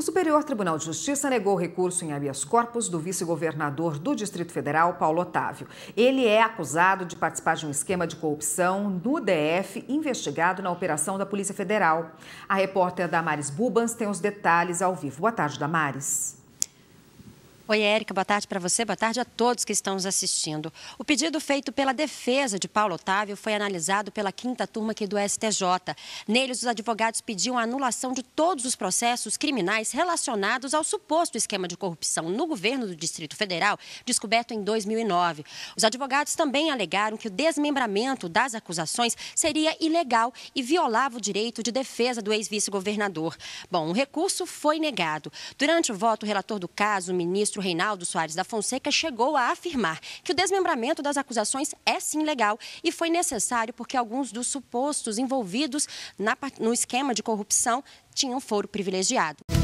O Superior Tribunal de Justiça negou o recurso em habeas corpus do vice-governador do Distrito Federal, Paulo Otávio. Ele é acusado de participar de um esquema de corrupção no DF, investigado na operação da Polícia Federal. A repórter Damares Bubans tem os detalhes ao vivo. Boa tarde, Damares. Oi, Érica, boa tarde para você, boa tarde a todos que estão nos assistindo. O pedido feito pela defesa de Paulo Otávio foi analisado pela quinta turma aqui do STJ. Neles, os advogados pediam a anulação de todos os processos criminais relacionados ao suposto esquema de corrupção no governo do Distrito Federal, descoberto em 2009. Os advogados também alegaram que o desmembramento das acusações seria ilegal e violava o direito de defesa do ex-vice-governador. Bom, o recurso foi negado. Durante o voto, o relator do caso, o ministro ministro Reinaldo Soares da Fonseca chegou a afirmar que o desmembramento das acusações é sim legal e foi necessário porque alguns dos supostos envolvidos na, no esquema de corrupção tinham foro privilegiado.